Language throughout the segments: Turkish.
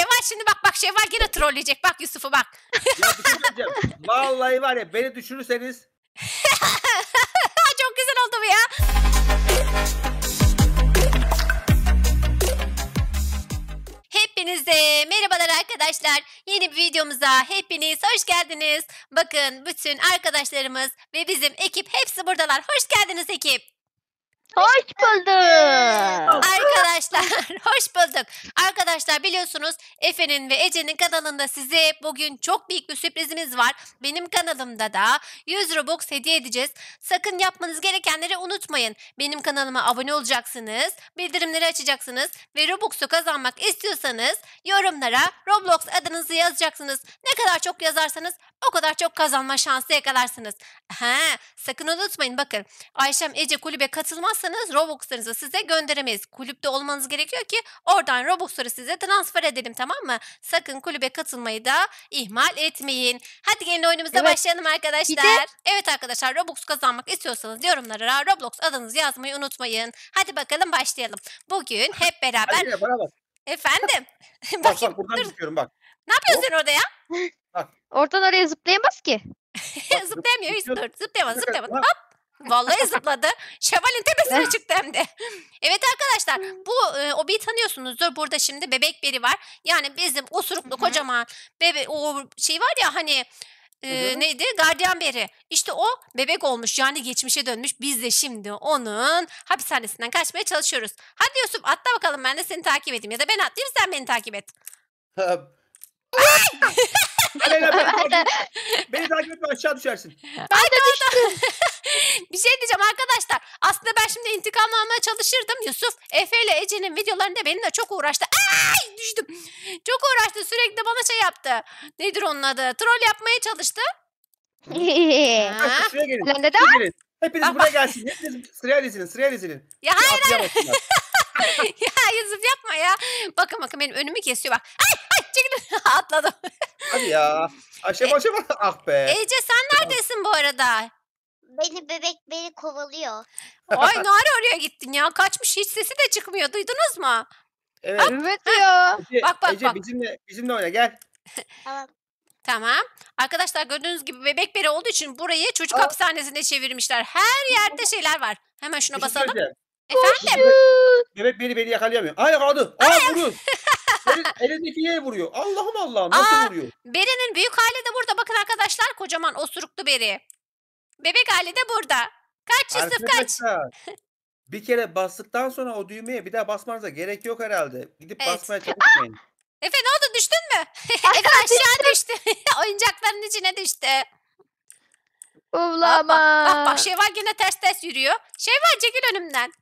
Şevval şimdi bak bak Şevval yine trolleyecek. Bak Yusuf'u bak. Ya şey Vallahi var ya beni düşürürseniz Çok güzel oldu bu ya. Hepinize merhabalar arkadaşlar. Yeni bir videomuza hepiniz hoş geldiniz. Bakın bütün arkadaşlarımız ve bizim ekip hepsi buradalar. Hoş geldiniz ekip. Hoş bulduk. Arkadaşlar hoş bulduk. Arkadaşlar biliyorsunuz Efe'nin ve Ece'nin kanalında size bugün çok büyük bir sürprizimiz var. Benim kanalımda da 100 Robux hediye edeceğiz. Sakın yapmanız gerekenleri unutmayın. Benim kanalıma abone olacaksınız, bildirimleri açacaksınız ve Robux'u kazanmak istiyorsanız yorumlara Roblox adınızı yazacaksınız. Ne kadar çok yazarsanız o kadar çok kazanma şansı yakalarsınız. Ha, sakın unutmayın bakın Ayşem Ece kulübe katılmaz alırsanız Robux'larınızı size gönderemeyiz. Kulüpte olmanız gerekiyor ki oradan Robux'ları size transfer edelim tamam mı? Sakın kulübe katılmayı da ihmal etmeyin. Hadi gelin oyunumuza evet. başlayalım arkadaşlar. De... Evet arkadaşlar Robux kazanmak istiyorsanız yorumlara Roblox adınızı yazmayı unutmayın. Hadi bakalım başlayalım. Bugün hep beraber... Hadi bana bak. Efendim? bak, bak, bak buradan dur. düşüyorum bak. Ne yapıyorsun sen orada ya? Bak. Oradan oraya zıplayamaz ki. zıplayamıyor. Hiç dur. Zıplayamaz. Zıplayamaz. Hop. Vallahi zıpladı. Şeval'in tepesine çıktı hem de. Evet arkadaşlar bu e, obiyi tanıyorsunuzdur. Burada şimdi bebek beri var. Yani bizim osuruklu kocaman bebe o şey var ya hani e, neydi? Gardiyan beri. İşte o bebek olmuş yani geçmişe dönmüş. Biz de şimdi onun hapishanesinden kaçmaya çalışıyoruz. Hadi Yusuf atla bakalım ben de seni takip edeyim ya da ben atlayayım sen beni takip et. Ay! beni takip etme aşağı düşersin. Ben de düştüm. bir şey diyeceğim arkadaşlar. Aslında ben şimdi intikam almaya çalışırdım. Yusuf, Efe ile Ece'nin videolarında benimle çok uğraştı. Ay düştüm. Çok uğraştı. Sürekli bana şey yaptı. Nedir onun adı? Troll yapmaya çalıştı. Ha? Arkadaşlar, Lan neden? Şuraya gelin. Hepiniz buraya gelsin. Hepiniz sıraya dizilin. Sıraya dizilin. Ya hayır ya Yusuf yapma ya. Bakın bakın benim önümü kesiyor bak. Ay ay çekilin. Atladım. Hadi ya. E, aşama aşama. ah be. Ece sen neredesin bu arada? Beni bebek beni kovalıyor. Ay Nare oraya gittin ya. Kaçmış hiç sesi de çıkmıyor. Duydunuz mu? Evet. Evet ya. Bak, bak, Ece bak. bizimle bizimle oraya gel. Tamam. Tamam. Arkadaşlar gördüğünüz gibi bebek beri olduğu için burayı çocuk Aa. hapishanesine çevirmişler. Her yerde şeyler var. Hemen şuna şey basalım. Efendim? Bebek beni beni yakalayamıyor. Ay yakaladı. Aa vuruyor. Elindekiye vuruyor. Allah'ım Allah'ım nasıl Aa, vuruyor? Berinin büyük hali de burada. Bakın arkadaşlar kocaman osuruklu beri. Bebek hali de burada. Kaç Yusuf kaç. bir kere bastıktan sonra o düğmeye bir daha basmanıza gerek yok herhalde. Gidip evet. basmaya çalışmayın. Efe ne oldu düştün mü? Efe aşağı düştü. Oyuncakların içine düştü. Ulama. Bak, bak, bak Şevval yine ters ters yürüyor. Şevval çekil önümden.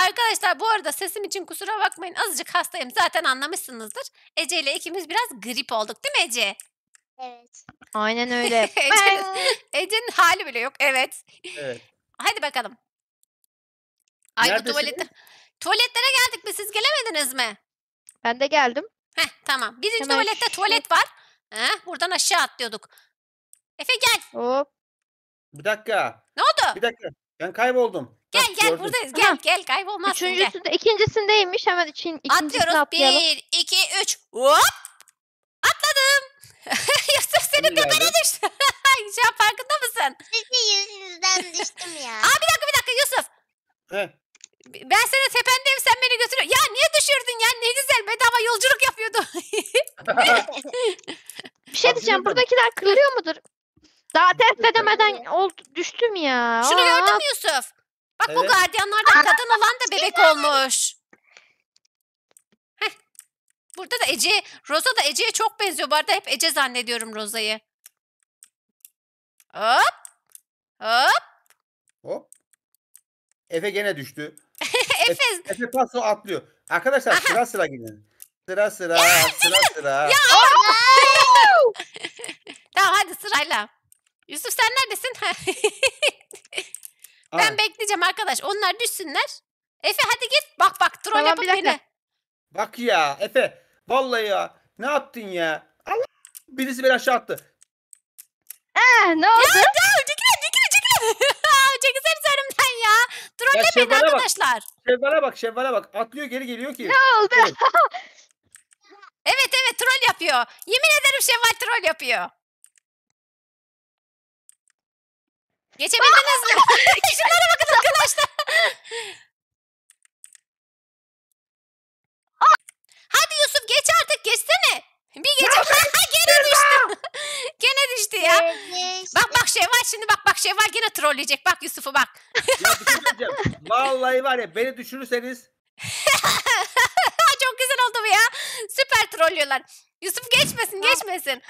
Arkadaşlar bu arada sesim için kusura bakmayın. Azıcık hastayım zaten anlamışsınızdır. Ece ile ikimiz biraz grip olduk değil mi Ece? Evet. Aynen öyle. Ece- hali bile yok. Evet. Evet. Hadi bakalım. Ay bu Neredesiniz? tuvalet... Tuvaletlere geldik mi? Siz gelemediniz mi? Ben de geldim. Heh tamam. Birinci Hemen tuvalette şu- tuvalet var. Heh, buradan aşağı atlıyorduk. Efe gel. Hop. Bir dakika. Ne oldu? Bir dakika. Ben kayboldum. Gel gel gördüm. buradayız. Gel Aha. gel kaybolmazsın Üçüncüsünde, ikincisindeymiş. Hemen için, ikincisini Atıyoruz. Bir, iki, üç. Hop. Atladım. Yusuf senin Kim göbeğine geldi? Şu an farkında mısın? Sizin yüzünüzden düştüm ya. Aa bir dakika bir dakika Yusuf. Heh. Ben senin tependeyim sen beni götürüyorsun. Ya niye düşürdün ya? Ne güzel bedava yolculuk yapıyordu. Bir şey diyeceğim. Buradakiler kırılıyor mudur? Daha test edemeden oldu, düştüm ya. Şunu Aa, gördün mü Yusuf? Bak bu gardiyanlardan kadın olan da şey bebek olmuş. Burada da Ece, Rosa da Ece'ye çok benziyor. Bu arada hep Ece zannediyorum Rosayı. Hop. Hop. Hop. Efe gene düştü. Efe, Efe paso atlıyor. Arkadaşlar sıra sıra gidin. Sıra sıra sıra sıra. Ya Tamam hadi sırayla. Yusuf sen neredesin? ben Aa. bekleyeceğim arkadaş. Onlar düşsünler. Efe hadi git. Bak bak troll Tamam, yapıp beni. Bak ya Efe. Vallahi ya. Ne yaptın ya? Allah. Birisi beni aşağı attı. Ha, ee, ne oldu? Ya ya çekil çekil. çekilin. Çekilseniz önümden ya. Ya Troll şefale beni bak. arkadaşlar. Şevval'e bak Şevval'e bak. Atlıyor geri geliyor ki. Ne oldu? Evet evet troll yapıyor. Yemin ederim Şevval troll yapıyor. Geçebildiniz mi? Şunlara bakın arkadaşlar. Hadi Yusuf geç artık geçsene. Bir geç. Gene düştü. Gene düştü ya. Bak bak şey var şimdi bak bak şey var. gene trolleyecek. Bak Yusuf'u bak. Ya şey Vallahi var ya beni düşürürseniz Çok güzel oldu bu ya. Süper trollüyorlar. Yusuf geçmesin geçmesin.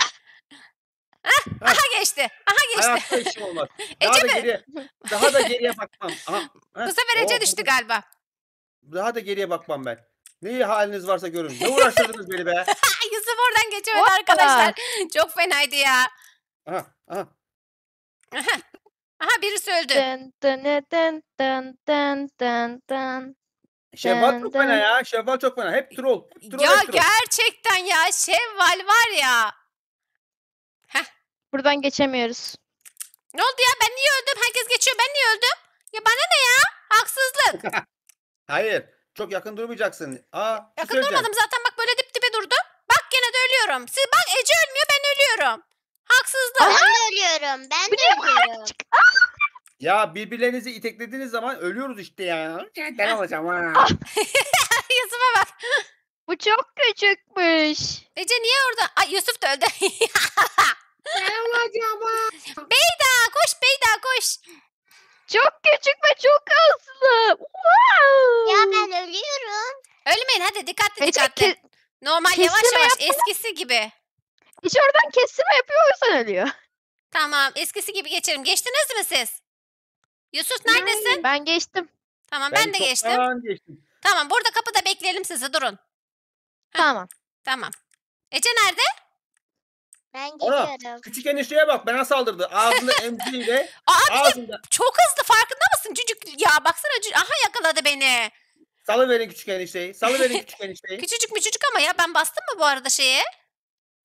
Heh, aha geçti. Aha geçti. Hayatta işim şey olmaz. Daha Ece da mi? geriye, daha da geriye bakmam. Aha, ha, Bu sefer Ece o- oh, düştü oh. galiba. Daha da geriye bakmam ben. Neyi haliniz varsa görün. Ne uğraştırdınız beni be? Ay, Yusuf oradan geçemedi Hoppala. arkadaşlar. Çok fenaydı ya. Aha, aha. Aha, aha birisi öldü. Dın dın dın dın dın dın dın. Şevval çok fena ya. Şevval çok fena. Hep troll. Hep troll, Ya hep troll. gerçekten ya Şevval var ya. Buradan geçemiyoruz. Ne oldu ya? Ben niye öldüm? Herkes geçiyor. Ben niye öldüm? Ya bana ne ya? Haksızlık. Hayır. Çok yakın durmayacaksın. Aa, şey Yakın durmadım zaten bak böyle dip dibe durdum. Bak gene de ölüyorum. Siz bak Ece ölmüyor ben ölüyorum. Haksızlık. Ben de ölüyorum. Ben de ölüyorum. Ya birbirlerinizi iteklediğiniz zaman ölüyoruz işte ya. Ben alacağım ha. Ah! Yusuf'a bak. Bu çok küçükmüş. Ece niye orada? Ay Yusuf da öldü. ölüyor. Tamam eskisi gibi geçelim. Geçtiniz mi siz? Yusuf neredesin? Ben geçtim. Tamam ben, de geçtim. geçtim. Tamam burada kapıda bekleyelim sizi durun. Tamam. Tamam. Ece nerede? Ben geliyorum. geliyorum. küçük enişteye bak bana saldırdı. Ağzını emziğiyle Aa ağzında. çok hızlı farkında mısın cücük? Ya baksana cücük. Aha yakaladı beni. Salıverin küçük enişteyi. Salıverin küçük enişteyi. Küçücük müçücük ama ya ben bastım mı bu arada şeye?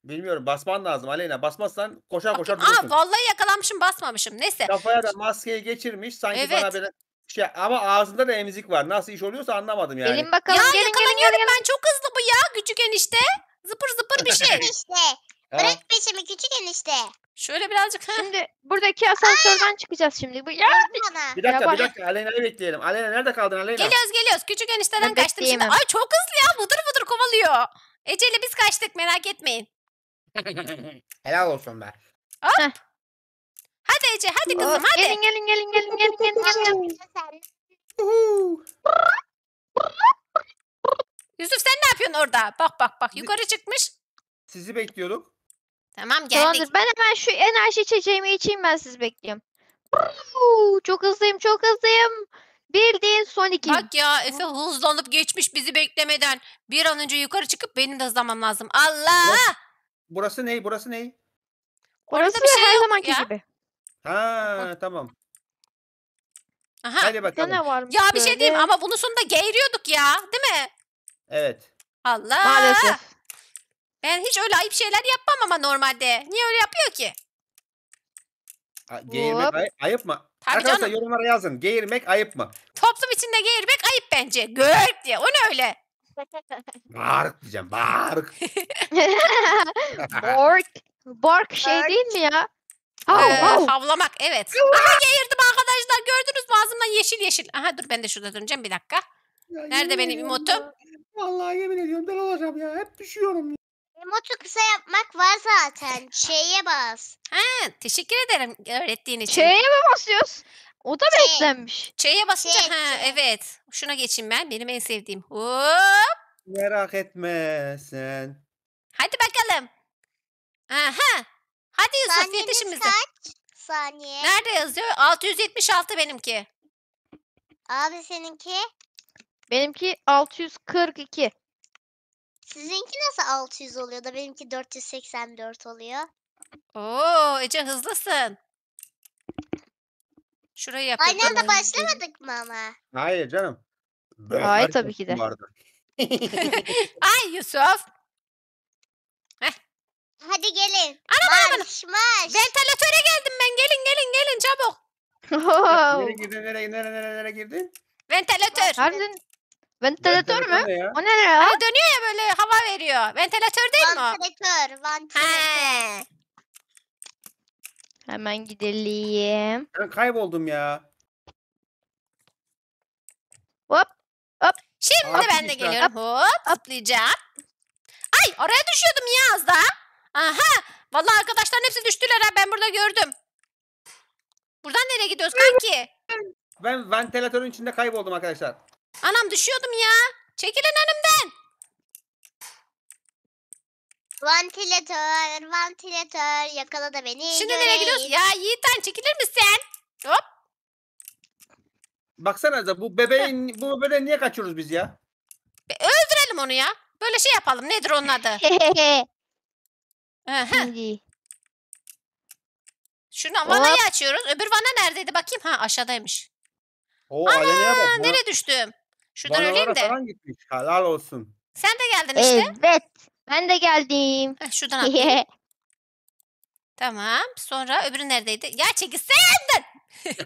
Bilmiyorum basman lazım Aleyna. Basmazsan koşar koşar Aa, durursun. vallahi yakalamışım basmamışım. Neyse. Kafaya da maskeyi geçirmiş. Sanki Evet. bana böyle şey ama ağzında da emzik var. Nasıl iş oluyorsa anlamadım yani. Gelin bakalım. Ya gelin gelin yakalanıyorum gelin. ben çok hızlı bu ya küçük enişte. Zıpır zıpır bir şey. Enişte. Ha, Bırak peşimi küçük enişte. Şöyle birazcık. Şimdi buradaki asansörden çıkacağız şimdi. Bu ya Vurdu bana. Bir dakika bir dakika Aleyna'yı bekleyelim. Aleyna nerede kaldın Aleyna? Geliyoruz geliyoruz. Küçük enişteden Ben kaçtım şimdi. Ay çok hızlı ya. Vıdır vıdır kovalıyor. Ecele biz kaçtık merak etmeyin. Helal olsun be. Hop. Hadi Ece hadi kızım hadi. Gelin gelin gelin gelin gelin gelin. gelin. Yusuf sen ne yapıyorsun orada? Bak bak bak yukarı çıkmış. Sizi bekliyorduk. Tamam geldik. Tamamdır ben hemen şu enerji içeceğimi içeyim ben siz bekliyorum. Çok hızlıyım çok hızlıyım. Bildiğin iki. Bak ya Efe hızlanıp geçmiş bizi beklemeden. Bir an önce yukarı çıkıp benim de hızlamam lazım. Allah! Bak. Burası ne? Burası ne? Orası Orada bir şey her zamanki ya. gibi. Ha tamam. Aha. Hadi bakalım. ne varmış Ya bir şey diyeyim ama bunun sonunda geğiriyorduk ya. Değil mi? Evet. Allah. Maalesef. Ben hiç öyle ayıp şeyler yapmam ama normalde. Niye öyle yapıyor ki? A- Geğirmek ay- ayıp mı? Tabii Arkadaşlar canım. yorumlara yazın. Geğirmek ayıp mı? Toplum içinde geğirmek ayıp bence. Gök diye. O ne öyle? Bark diyeceğim. Bark. Bork. Bork şey Bark. değil mi ya? Hav, Ee, havlamak evet. Aha yayırdım arkadaşlar gördünüz mü ağzımdan yeşil yeşil. Aha dur ben de şurada döneceğim bir dakika. Ya, Nerede benim ediyorum emotum? ya. Vallahi yemin ediyorum ben olacağım ya. Hep düşüyorum Emotu kısa yapmak var zaten. Şeye bas. Ha, teşekkür ederim öğrettiğin için. Şeye mi basıyoruz? O da mı şey, Ç. eklenmiş? basınca Ç, şey, ha Ç. Şey. evet. Şuna geçeyim ben. Benim en sevdiğim. Hop. Merak etme sen. Hadi bakalım. Aha. Hadi Yusuf Saniyemiz yetişin kaç saniye? Nerede yazıyor? 676 benimki. Abi seninki? Benimki 642. Sizinki nasıl 600 oluyor da benimki 484 oluyor? Oo Ece hızlısın. Şurayı yapalım. Aynı anda başlamadık mı ama? Hayır canım. Böyle Hayır tabii ki de. Ay Yusuf. Hadi gelin. Ana bana bana. Marş marş. Ventalatöre geldim ben. Gelin gelin gelin çabuk. Nereye girdin? Nereye, nereye, nereye, nereye girdin? Ventilatör. Harbiden ventilatör mü? ne O ne ya? Ha, dönüyor ya böyle hava veriyor. Ventilatör değil mi o? Vantilatör, vantilatör. Hemen gidelim. Ben kayboldum ya. Hop. Hop. Şimdi Abi ben de işte. geliyorum. Hop. Atlayacağım. Ay oraya düşüyordum ya az daha. Aha. Vallahi arkadaşlar hepsi düştüler ha. Ben burada gördüm. Buradan nereye gidiyoruz kanki? Ben ventilatörün içinde kayboldum arkadaşlar. Anam düşüyordum ya. Çekilin önümden. Ventilatör, ventilatör yakala da beni. Şimdi nereye gidiyorsun? Ya Yiğiten çekilir misin? Hop. Baksana da bu bebeğin bu bebeği niye kaçıyoruz biz ya? Be- öldürelim onu ya. Böyle şey yapalım. Nedir onun adı? Aha. Şimdi. Şuna vanayı açıyoruz. Öbür vana neredeydi? Bakayım. Ha aşağıdaymış. Oo, Ana, Aleni'ye bak. Ha, nereye düştüm? Şuradan öleyim de. falan gitmiş. Helal olsun. Sen de geldin işte. Evet. Ben de geldim. Heh, şuradan atlayayım. tamam. Sonra öbürü neredeydi? Ya çekilsene.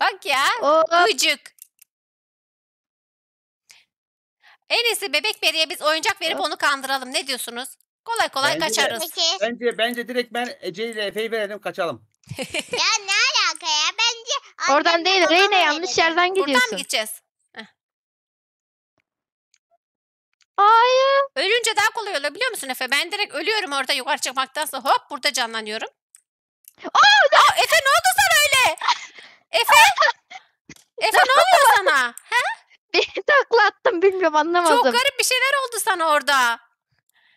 Bak ya. Hop. En iyisi bebek Beri'ye biz oyuncak verip onu kandıralım. Ne diyorsunuz? Kolay kolay Bence de. kaçarız. Peki. Bence bence direkt ben Ece ile Efe'yi verelim kaçalım. Ya ne alaka ya? Bence Oradan değil. babama Reyna yanlış verelim. yerden Buradan gidiyorsun. mı gideceğiz? Hayır. Ölünce daha kolay biliyor musun Efe? Ben direkt ölüyorum orada yukarı çıkmaktansa hop burada canlanıyorum. Aa, ne? Aa, Efe ne oldu sana öyle? Efe? Efe ne oluyor sana? He? takla attım bilmiyorum anlamadım. Çok garip bir şeyler oldu sana orada.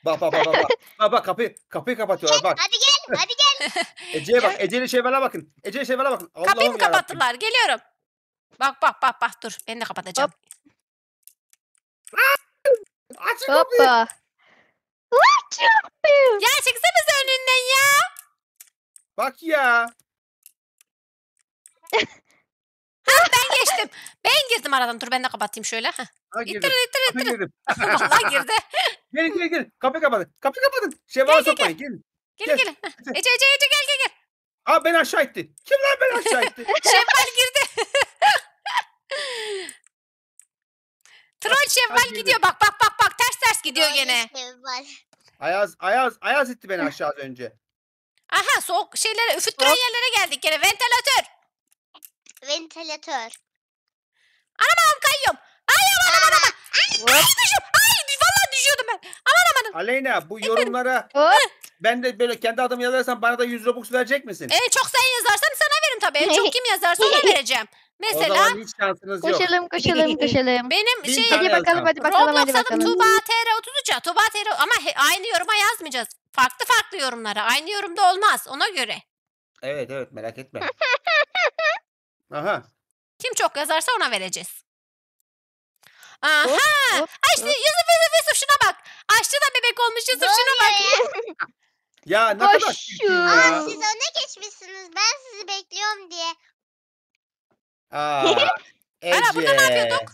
Bak bak bak bak. Bak, bak, kapı kapıyı, kapıyı kapatıyorlar bak. Hadi gel, hadi gel. Ece'ye bak. Ece'nin şevvele bakın. Eceye şevvele bakın. Allah'ım Kapıyı mı yarabbim. Geliyorum. Bak bak bak bak dur. ben de kapatacağım. Aç kapıyı. Hoppa. Ya çıksanız önünden ya. Bak ya. Ha Ben geçtim. Ben girdim aradan. Dur ben de kapatayım şöyle. Heh. Ha, girdim. İttir ittir ittir. girdim. Vallahi girdi. Gel gel gelin. Kapıyı kapatın. Kapıyı kapatın. Şevval'e Gel, gel, sokmayın. Gelin. Gel. Gel gel. Heh. Ece Ece Ece gel gel gel. Aa ben aşağı ittin. Kim lan ben aşağı itti? Şevval girdi. Troll Şevval gidiyor bak bak bak bak ters ters gidiyor gene. Ayaz, Ayaz, Ayaz itti beni aşağı önce. Aha soğuk şeylere üfüttüren Hop. yerlere geldik gene ventilatör. Ventilatör. Anam kayıyorum. Ay aman aman aman. Ay düştüm. Ay düşüyordum ben. Aman amanım. Aleyna bu yorumlara ben de böyle kendi adımı yazarsam bana da 100 Robux verecek misin? En ee, çok sen yazarsan sana veririm tabii. En çok kim yazarsa ona vereceğim. Mesela o zaman hiç şansınız yok. Koşalım koşalım koşalım. Benim Bin şey hadi bakalım hadi bakalım hadi bakalım. Tuğba TR33 ya. Tuğba TR ama he, aynı yoruma yazmayacağız. Farklı farklı yorumlara. Aynı yorumda olmaz ona göre. Evet evet merak etme. Aha. Kim çok yazarsa ona vereceğiz. Aha! Hop, hop, Ay işte hop. Yusuf Yusuf Yusuf şuna bak. Aşçıdan bebek olmuş Yusuf şuna bak. Ya ne kadar Boş çirkin Aa, siz öne geçmişsiniz. Ben sizi bekliyorum diye. Aa, Ece. Ana burada ne yapıyorduk?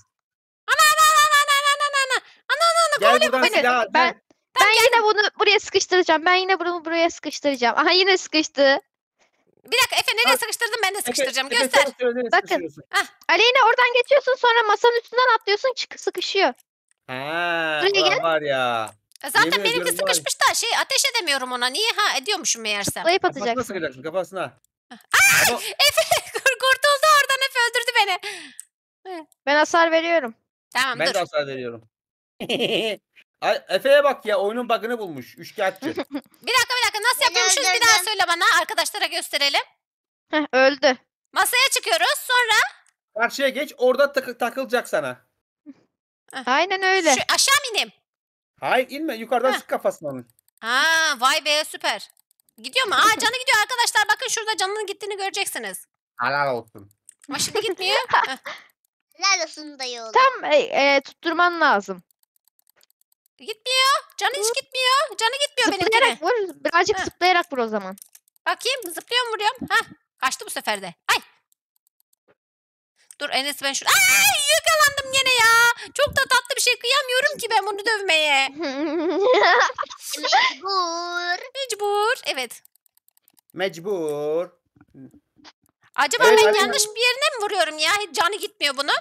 Ana ana ana ana ana ana ana ana. Ana ana ana Gel kovalıyor bu buradan Ben, ben yine bunu buraya sıkıştıracağım. Ben yine bunu buraya sıkıştıracağım. Aha yine sıkıştı. Bir dakika Efe nereye Al. sıkıştırdın ben de sıkıştıracağım. Efe, Göster. Efe, Bakın. Ah. Aleyna oradan geçiyorsun sonra masanın üstünden atlıyorsun çık sıkışıyor. Ha, Buraya gel. var ya. E, zaten Yemin benimki ediyorum, sıkışmış da şey ateş edemiyorum ona. Niye ha ediyormuşum meğersem. Zayıf Kafasına atacaksın. sıkacaksın kafasına. Ay Efe kurtuldu oradan Efe öldürdü beni. Ben hasar veriyorum. Tamam Ben dur. de hasar veriyorum. Efe'ye bak ya oyunun bug'ını bulmuş. Üçkağıtçı. Bir dakika bir dakika nasıl yapıyormuşuz bir daha söyle bana. Arkadaşlara gösterelim. Heh, öldü. Masaya çıkıyoruz sonra. Karşıya geç orada takı- takılacak sana. Aynen öyle. Şu, aşağı mı ineyim? Hayır inme yukarıdan Heh. sık kafasına onun. Ha vay be süper. Gidiyor mu? Aa canı gidiyor arkadaşlar. Bakın şurada canının gittiğini göreceksiniz. Helal olsun. Ama şimdi gitmiyor. Lalasını dayı oğlum? Tam e, e, tutturman lazım. Gitmiyor. Canı hiç gitmiyor. Canı gitmiyor benim gene. vur. Birazcık Ha. zıplayarak vur o zaman. Bakayım zıplıyorum vuruyorum. Hah kaçtı bu sefer de. Ay. Dur Enes ben şu... Ay yakalandım gene ya. Çok da tatlı bir şey kıyamıyorum ki ben bunu dövmeye. Mecbur. Mecbur. Evet. Mecbur. Acaba Evet, ben hadi. yanlış bir yerine mi vuruyorum ya? Hiç canı gitmiyor bunu?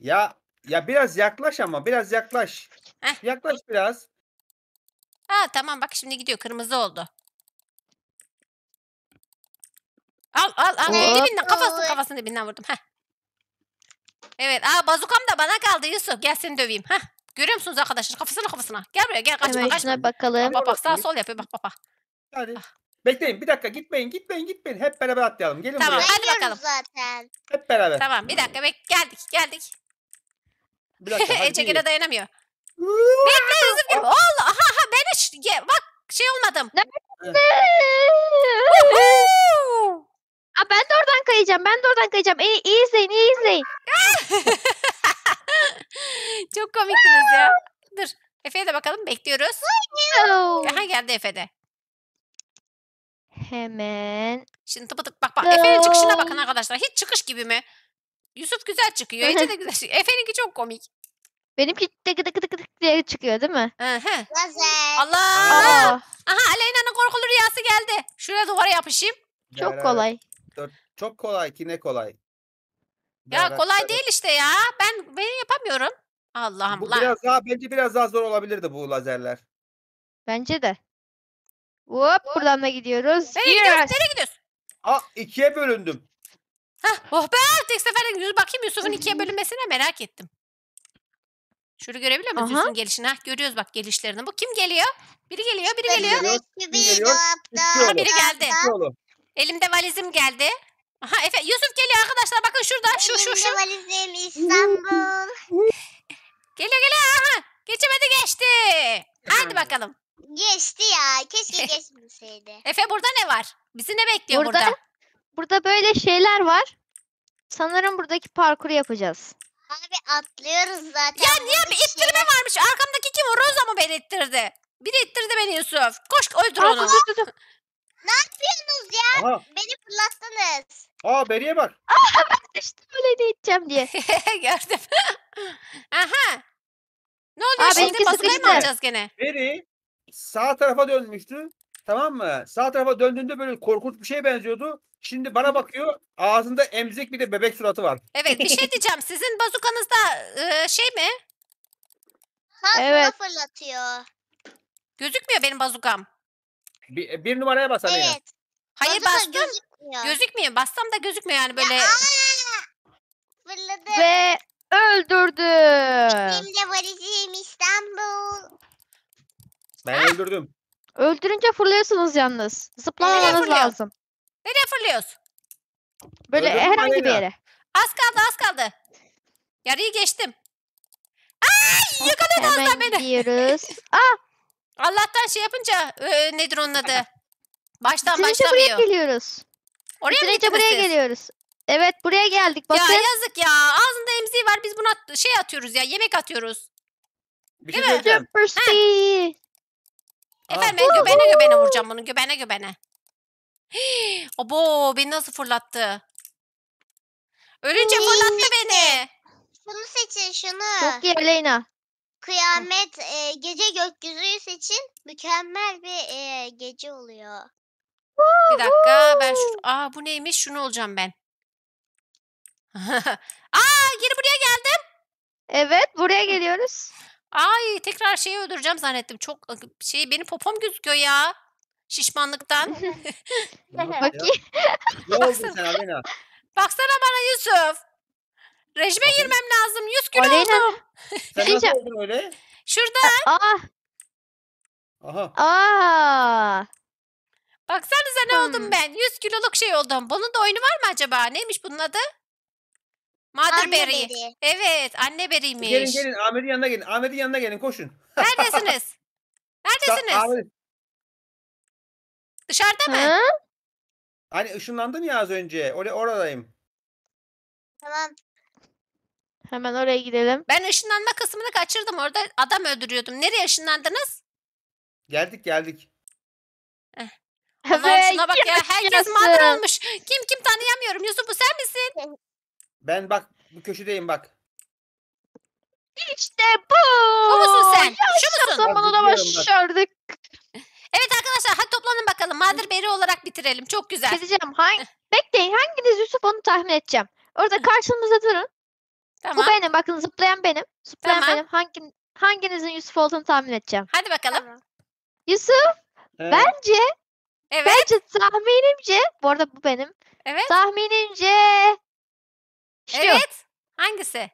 Ya ya biraz yaklaş ama biraz yaklaş. Heh. Yaklaş biraz. Ha tamam bak şimdi gidiyor. Kırmızı oldu. Al al al. Hop. Dibinden kafasını kafasını dibinden vurdum. Heh. Evet. Aa bazukam da bana kaldı Yusuf. Gel seni döveyim. Heh. Görüyor musunuz arkadaşlar? Kafasına kafasına. Gel buraya gel kaçma kaçma. şuna bakalım. Bak bak sağ sol yapıyor bak bak bak. Hadi. Ah. Bekleyin bir dakika gitmeyin gitmeyin gitmeyin. Hep beraber atlayalım. Gelin Tamam buraya. hadi bakalım. zaten. Hep beraber. Tamam bir dakika bek geldik geldik. Bir dakika. Ece gire dayanamıyor. Bekle Yusuf. Allah ha ha ben hiç ye- bak şey olmadım. Aa, ben de oradan kayacağım. Ben de oradan kayacağım. İyi, iyi izleyin, iyi izleyin. Çok komiktiniz ya. Dur. Efe'ye de bakalım bekliyoruz. Oo. Aha geldi Efe de. Hemen. Şimdi tıpı tık bak bak. Efe'nin çıkışına bakın arkadaşlar. Hiç çıkış gibi mi? Yusuf güzel çıkıyor. Ece de güzel çıkıyor. Efe'ninki çok komik. Benimki tık tık tık tık diye çıkıyor değil mi? Aha. Lazer. Allah. Aa, Aha Aleyna'nın korkulu rüyası geldi. Şuraya duvara yapışayım. çok Beraber. kolay. Çok kolay ki ne kolay. Ya Beraber. kolay değil işte ya. Ben ben yapamıyorum. Allah'ım lan. biraz daha bence biraz daha zor olabilirdi bu lazerler. Bence de. Hop buradan da gidiyoruz. Nereye gidiyoruz? Nereye gidiyoruz? Aa ikiye bölündüm. Hah, oh be tek seferlik yüz bakayım Yusuf'un ikiye bölünmesine merak ettim. Şurayı görebiliyor musun? Aha. gelişini. Hah, görüyoruz bak gelişlerini. Bu kim geliyor? Biri geliyor, biri geliyor. Geliyor. Aha, biri geldi. Elimde valizim geldi. Aha Efe, Yusuf geliyor arkadaşlar. Bakın şurada. Şu şu şu. Elimde valizim İstanbul. geliyor geliyor. Aha. Geçemedi geçti. Hadi bakalım. Geçti ya. Keşke geçmeseydi. Efe burada ne var? Bizi ne bekliyor burada? Burada, burada böyle şeyler var. Sanırım buradaki parkuru yapacağız. Abi atlıyoruz zaten. Ya niye bir ittirme varmış? Arkamdaki kim o? Roza mı beni ittirdi? Biri ittirdi beni Yusuf. Koş öldür onu. dur, dur, dur. Ne yapıyorsunuz ya? Aha. Beni fırlattınız. Aa Beri'ye bak. İşte böyle de içeceğim diye. Gördüm. Aha. Ne oluyor Aa, benimki şimdi? Basılayı mı alacağız gene? Beri sağ tarafa dönmüştü. Tamam mı? Sağ tarafa döndüğünde böyle korkunç bir şeye benziyordu. Şimdi bana bakıyor. Ağzında emzik bir de bebek suratı var. Evet bir şey diyeceğim. Sizin bazukanızda e, şey mi? Ha Evet. fırlatıyor. Gözükmüyor benim bazukam. Bir, bir numaraya bas Aleyna. Evet. Hayır Bazuka bastım. gözükmüyor. Gözükmüyor. Bassam da gözükmüyor yani böyle. Fırladı. Ve öldürdü. Benim de valizim İstanbul. Ben ah! öldürdüm. Öldürünce fırlıyorsunuz yalnız. Zıplamamanız lazım. Nereye fırlıyorsun? Böyle Öyle herhangi bir yere. Az kaldı az kaldı. Yarıyı geçtim. Ay yakaladı az da beni. gidiyoruz. Aa ah! Allah'tan şey yapınca e, nedir onun adı? Baştan bitirince buraya geliyoruz. Oraya mı buraya geliyoruz. Evet buraya geldik bakın. Ya yazık ya. Ağzında emziği var. Biz buna şey atıyoruz ya. Yemek atıyoruz. Bir şey Değil mi? Efendim ben göbene göbene vuracağım bunu. Göbene göbene. Hii, abo beni nasıl fırlattı? Ölünce fırlattı beni. Şunu seçin şunu. Çok iyi Aleyna. Kıyamet e, gece gökyüzüyü seçin. Mükemmel bir e, gece oluyor. Bir dakika ben şu... Aa bu neymiş? Şunu olacağım ben. Aa geri buraya geldim. Evet buraya geliyoruz. Ay tekrar şeyi öldüreceğim zannettim. Çok şey benim popom gözüküyor ya. Şişmanlıktan. Bakayım. Ne oldu sen Alena? Baksana bana Yusuf. Rejime Bakayım. girmem lazım. 100 kilo Aleyna. oldum. Sen şey nasıl oldun öyle? Şurada. Aa. Aha. Aa. Baksanıza ne hmm. oldum ben. 100 kiloluk şey oldum. Bunun da oyunu var mı acaba? Neymiş bunun adı? Motherberry. Evet, anne anneberry'miş. Gelin gelin Ahmet'in yanına gelin. Ahmet'in yanına gelin koşun. Neredesiniz? Neredesiniz? Ahmet, Dışarıda mı? Ha? Hani ışınlandım ya az önce. Or oradayım. Tamam. Hemen oraya gidelim. Ben ışınlanma kısmını kaçırdım. Orada adam öldürüyordum. Nereye ışınlandınız? Geldik geldik. Allah'ım eh. şuna bak ya. Herkes mağdur olmuş. Kim kim tanıyamıyorum. Yusuf bu sen misin? Ben bak bu köşedeyim bak. İşte bu. Bu musun sen? Şu musun? Yaşasın bunu da başardık. Evet arkadaşlar hadi toplanın bakalım. Madir Beri olarak bitirelim. Çok güzel. Keseceğim. Şey Hangi... Bekleyin hanginiz Yusuf onu tahmin edeceğim. Orada karşımızda durun. Tamam. Bu benim bakın zıplayan benim. Zıplayan Tamam. benim. Hangi, hanginizin Yusuf olduğunu tahmin edeceğim. Hadi bakalım. Yusuf Evet. bence Evet. bence tahminimce bu arada bu benim. Evet. Tahminimce şu Evet. Hangisi?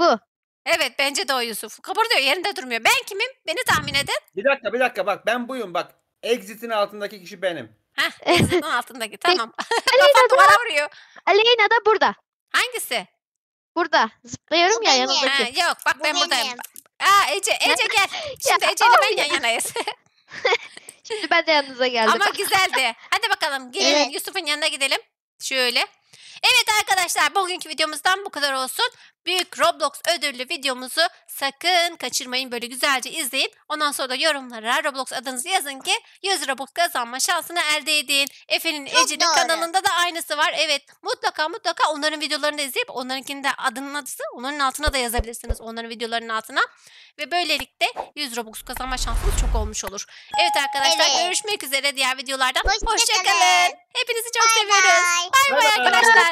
Bu. Evet bence de o Yusuf. Kabarıyor yerinde durmuyor. Ben kimim? Beni tahmin edin. Bir dakika bir dakika bak ben buyum bak. Exit'in altındaki kişi benim. Heh Exit'in altındaki tamam. Aleyna Kafam duvara da, vuruyor. Aleyna da burada. Hangisi? Burada. Zıplıyorum Bu ya benim. Ha, yok bak Bu ben buradayım. benim. Aa Ece, Ece gel. Şimdi Ece ile ben yan yanayız. Şimdi ben de yanınıza geldim. Ama güzeldi. Hadi bakalım gelin Evet. Yusuf'un yanına gidelim. Şöyle. Evet arkadaşlar bugünkü videomuzdan bu kadar olsun. Büyük Roblox ödüllü videomuzu sakın kaçırmayın. Böyle güzelce izleyin. Ondan sonra da yorumlara Roblox adınızı yazın ki 100 Robux kazanma şansını elde edin. Efe'nin Çok Ece'nin kanalında da aynısı var. Evet mutlaka mutlaka onların videolarını da izleyip onlarınkini de adının adısı onların altına da yazabilirsiniz. Onların videolarının altına. Ve böylelikle 100 Robux kazanma şansınız çok olmuş olur. Evet arkadaşlar evet. görüşmek üzere diğer videolardan Hoşçakalın. Hoşça Hepinizi çok bye seviyoruz. Bay bay arkadaşlar.